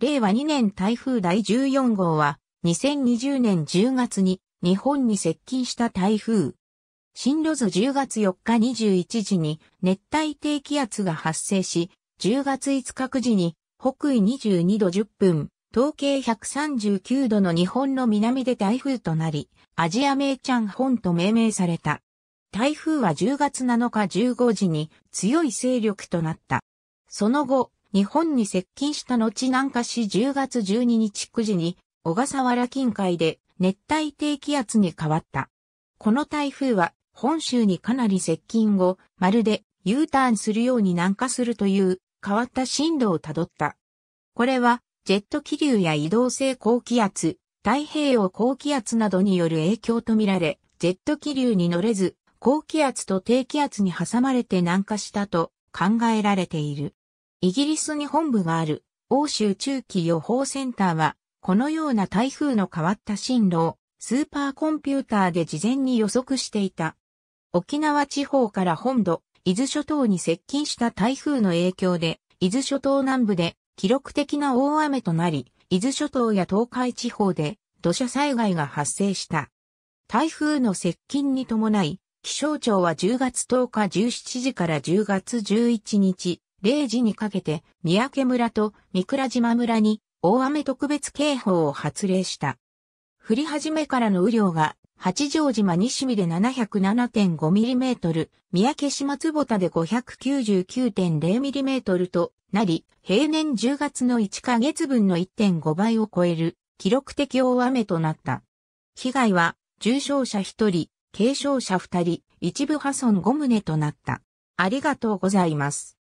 令和2年台風第14号は、2020年10月に日本に接近した台風。進路図10月4日21時に熱帯低気圧が発生し、10月5日9時に北緯22度10分、統計139度の日本の南で台風となり、アジア名ちチャン本と命名された。台風は10月7日15時に強い勢力となった。その後、日本に接近した後南下し10月12日9時に小笠原近海で熱帯低気圧に変わった。この台風は本州にかなり接近後、まるで U ターンするように南下するという変わった進路をたどった。これはジェット気流や移動性高気圧、太平洋高気圧などによる影響とみられ、ジェット気流に乗れず、高気圧と低気圧に挟まれて南下したと考えられている。イギリスに本部がある欧州中期予報センターは、このような台風の変わった進路をスーパーコンピューターで事前に予測していた。沖縄地方から本土、伊豆諸島に接近した台風の影響で、伊豆諸島南部で記録的な大雨となり、伊豆諸島や東海地方で土砂災害が発生した。台風の接近に伴い、気象庁は10月10日17時から10月11日、0時にかけて三宅村と三倉島村に大雨特別警報を発令した。降り始めからの雨量が八丈島西見で7 0 7 5トル、三宅島坪田で5 9 9 0トルとなり、平年10月の1ヶ月分の1.5倍を超える記録的大雨となった。被害は重傷者1人、軽傷者2人、一部破損5棟となった。ありがとうございます。